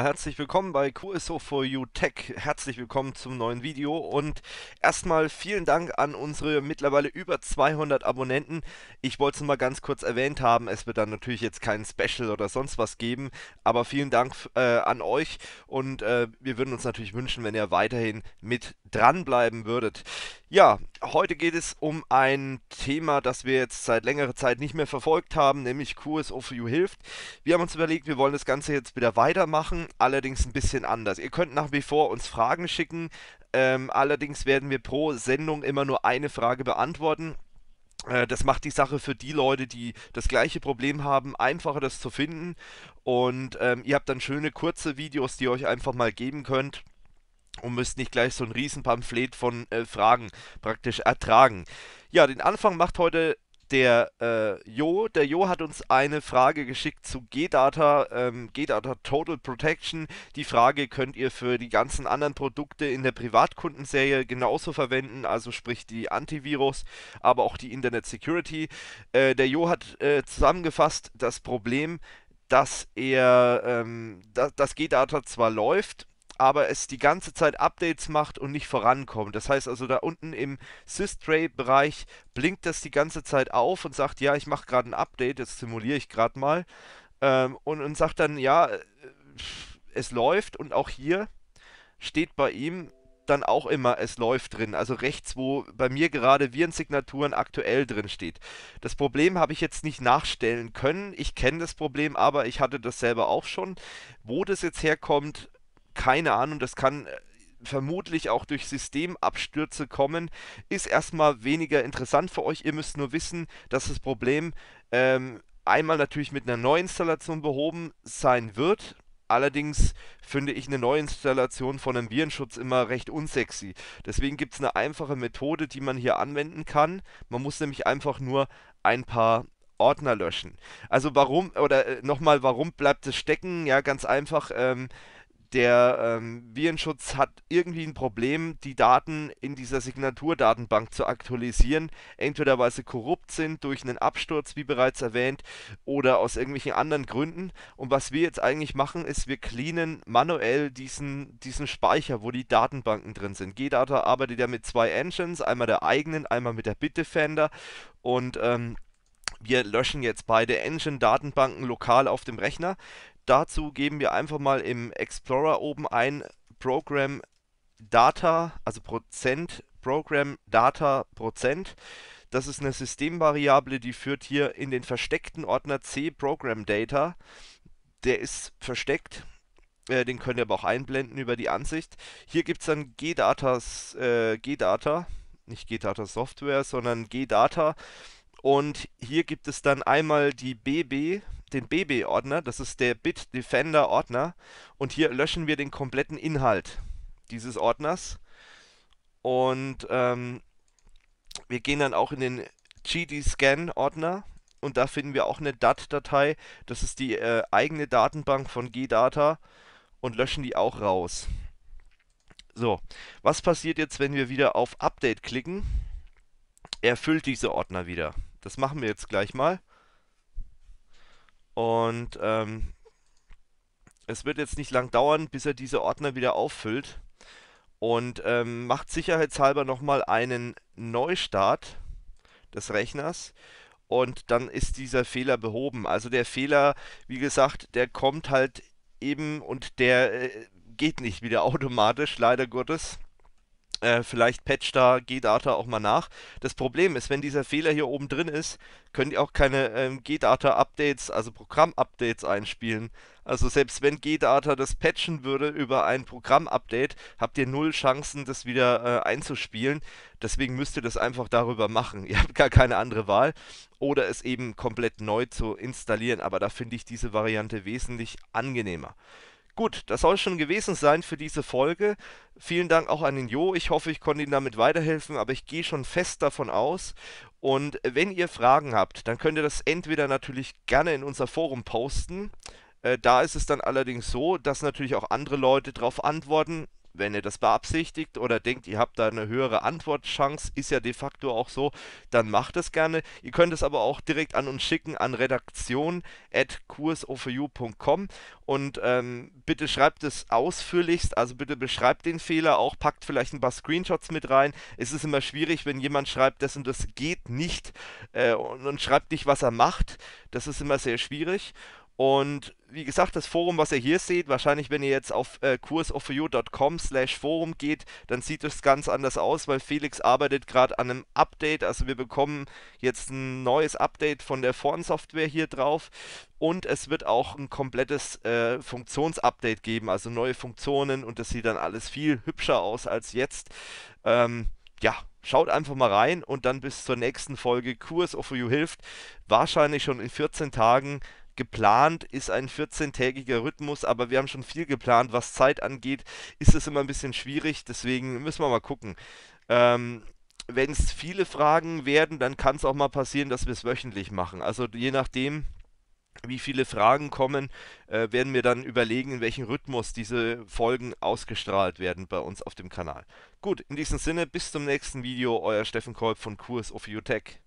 Herzlich willkommen bei QSO4U Tech. Herzlich willkommen zum neuen Video und erstmal vielen Dank an unsere mittlerweile über 200 Abonnenten. Ich wollte es mal ganz kurz erwähnt haben, es wird dann natürlich jetzt kein Special oder sonst was geben, aber vielen Dank äh, an euch und äh, wir würden uns natürlich wünschen, wenn ihr weiterhin mit dranbleiben würdet. Ja, Heute geht es um ein Thema, das wir jetzt seit längerer Zeit nicht mehr verfolgt haben, nämlich QSO4U hilft. Wir haben uns überlegt, wir wollen das Ganze jetzt wieder weitermachen, allerdings ein bisschen anders. Ihr könnt nach wie vor uns Fragen schicken, ähm, allerdings werden wir pro Sendung immer nur eine Frage beantworten. Äh, das macht die Sache für die Leute, die das gleiche Problem haben, einfacher das zu finden. Und ähm, ihr habt dann schöne kurze Videos, die ihr euch einfach mal geben könnt und müsst nicht gleich so ein Riesenpamphlet von äh, Fragen praktisch ertragen. Ja, den Anfang macht heute der äh, Jo. Der Jo hat uns eine Frage geschickt zu G-Data, ähm, G-Data Total Protection. Die Frage könnt ihr für die ganzen anderen Produkte in der Privatkundenserie genauso verwenden, also sprich die Antivirus, aber auch die Internet Security. Äh, der Jo hat äh, zusammengefasst das Problem, dass er ähm, dass, dass G-Data zwar läuft, aber es die ganze Zeit Updates macht und nicht vorankommt. Das heißt also, da unten im Systray-Bereich blinkt das die ganze Zeit auf und sagt, ja, ich mache gerade ein Update, das simuliere ich gerade mal. Ähm, und, und sagt dann, ja, äh, es läuft und auch hier steht bei ihm dann auch immer es läuft drin, also rechts, wo bei mir gerade Virensignaturen aktuell drin steht. Das Problem habe ich jetzt nicht nachstellen können. Ich kenne das Problem, aber ich hatte das selber auch schon. Wo das jetzt herkommt, keine Ahnung, das kann äh, vermutlich auch durch Systemabstürze kommen, ist erstmal weniger interessant für euch. Ihr müsst nur wissen, dass das Problem ähm, einmal natürlich mit einer Neuinstallation behoben sein wird. Allerdings finde ich eine Neuinstallation von einem Virenschutz immer recht unsexy. Deswegen gibt es eine einfache Methode, die man hier anwenden kann. Man muss nämlich einfach nur ein paar Ordner löschen. Also warum, oder äh, nochmal, warum bleibt es stecken? Ja, ganz einfach. Ähm, der ähm, Virenschutz hat irgendwie ein Problem, die Daten in dieser Signaturdatenbank zu aktualisieren, entweder weil sie korrupt sind durch einen Absturz, wie bereits erwähnt, oder aus irgendwelchen anderen Gründen. Und was wir jetzt eigentlich machen, ist, wir cleanen manuell diesen, diesen Speicher, wo die Datenbanken drin sind. GData arbeitet ja mit zwei Engines, einmal der eigenen, einmal mit der Bitdefender und ähm, wir löschen jetzt beide Engine-Datenbanken lokal auf dem Rechner dazu geben wir einfach mal im Explorer oben ein Program Data, also Prozent, Program Data Prozent. Das ist eine Systemvariable, die führt hier in den versteckten Ordner C Program Data. Der ist versteckt, äh, den könnt ihr aber auch einblenden über die Ansicht. Hier gibt es dann G-Datas, äh, G-Data, nicht G-Data Software, sondern G-Data. Und hier gibt es dann einmal die BB, den BB-Ordner, das ist der Bit Defender Ordner. Und hier löschen wir den kompletten Inhalt dieses Ordners. Und ähm, wir gehen dann auch in den GD-Scan-Ordner und da finden wir auch eine DAT-Datei. Das ist die äh, eigene Datenbank von GData und löschen die auch raus. So, was passiert jetzt, wenn wir wieder auf Update klicken? Er füllt diese Ordner wieder. Das machen wir jetzt gleich mal. Und ähm, es wird jetzt nicht lang dauern, bis er diese Ordner wieder auffüllt. Und ähm, macht sicherheitshalber nochmal einen Neustart des Rechners. Und dann ist dieser Fehler behoben. Also der Fehler, wie gesagt, der kommt halt eben und der äh, geht nicht wieder automatisch, leider Gottes. Äh, vielleicht patcht da G-Data auch mal nach. Das Problem ist, wenn dieser Fehler hier oben drin ist, können die auch keine ähm, G-Data-Updates, also Programm-Updates einspielen. Also selbst wenn G-Data das patchen würde über ein Programm-Update, habt ihr null Chancen, das wieder äh, einzuspielen. Deswegen müsst ihr das einfach darüber machen. Ihr habt gar keine andere Wahl. Oder es eben komplett neu zu installieren. Aber da finde ich diese Variante wesentlich angenehmer. Gut, das soll schon gewesen sein für diese Folge. Vielen Dank auch an den Jo. Ich hoffe, ich konnte Ihnen damit weiterhelfen, aber ich gehe schon fest davon aus. Und wenn ihr Fragen habt, dann könnt ihr das entweder natürlich gerne in unser Forum posten. Äh, da ist es dann allerdings so, dass natürlich auch andere Leute darauf antworten. Wenn ihr das beabsichtigt oder denkt, ihr habt da eine höhere Antwortchance, ist ja de facto auch so, dann macht es gerne. Ihr könnt es aber auch direkt an uns schicken an redaktion.kursofu.com und ähm, bitte schreibt es ausführlichst, also bitte beschreibt den Fehler auch, packt vielleicht ein paar Screenshots mit rein. Es ist immer schwierig, wenn jemand schreibt, das und das geht nicht äh, und, und schreibt nicht, was er macht. Das ist immer sehr schwierig. Und wie gesagt, das Forum, was ihr hier seht, wahrscheinlich, wenn ihr jetzt auf äh, slash forum geht, dann sieht es ganz anders aus, weil Felix arbeitet gerade an einem Update. Also wir bekommen jetzt ein neues Update von der Forensoftware hier drauf und es wird auch ein komplettes äh, Funktionsupdate geben, also neue Funktionen und das sieht dann alles viel hübscher aus als jetzt. Ähm, ja, schaut einfach mal rein und dann bis zur nächsten Folge Kurs of You hilft. Wahrscheinlich schon in 14 Tagen geplant ist ein 14-tägiger Rhythmus, aber wir haben schon viel geplant. Was Zeit angeht, ist es immer ein bisschen schwierig, deswegen müssen wir mal gucken. Ähm, Wenn es viele Fragen werden, dann kann es auch mal passieren, dass wir es wöchentlich machen. Also je nachdem, wie viele Fragen kommen, äh, werden wir dann überlegen, in welchem Rhythmus diese Folgen ausgestrahlt werden bei uns auf dem Kanal. Gut, in diesem Sinne, bis zum nächsten Video, euer Steffen Kolb von Kurs of UTech.